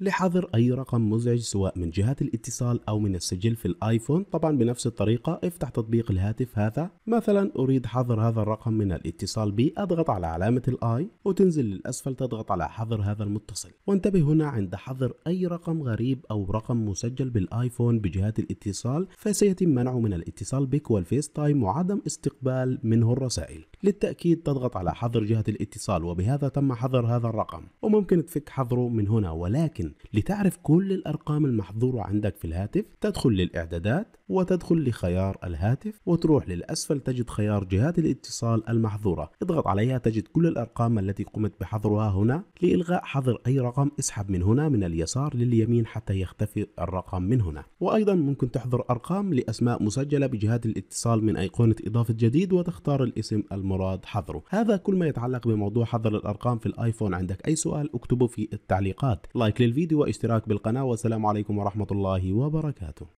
لحظر أي رقم مزعج سواء من جهات الاتصال أو من السجل في الآيفون طبعا بنفس الطريقة افتح تطبيق الهاتف هذا مثلا أريد حظر هذا الرقم من الاتصال بي أضغط على علامة الآي وتنزل للأسفل تضغط على حظر هذا المتصل وانتبه هنا عند حظر أي رقم غريب أو رقم مسجل بالآيفون بجهات الاتصال فسيتم منعه من الاتصال بك والفيس تايم وعدم استقبال منه الرسائل للتأكيد تضغط على حظر جهة الاتصال وبهذا تم حظر هذا الرقم وممكن تفك حظره من هنا ولكن لتعرف كل الأرقام المحظورة عندك في الهاتف تدخل للإعدادات وتدخل لخيار الهاتف وتروح للأسفل تجد خيار جهات الاتصال المحظورة اضغط عليها تجد كل الأرقام التي قمت بحظرها هنا لإلغاء حظر أي رقم اسحب من هنا من اليسار لليمين حتى يختفي الرقم من هنا وأيضا ممكن تحظر أرقام لأسماء مسجلة بجهات الاتصال من أيقونة إضافة جديد وتختار الاسم المراد حظره هذا كل ما يتعلق بموضوع حظر الأرقام في الآيفون عندك أي سؤال اكتبه في التعليقات لايك للفيديو الفيديو واشتراك بالقناة والسلام عليكم ورحمة الله وبركاته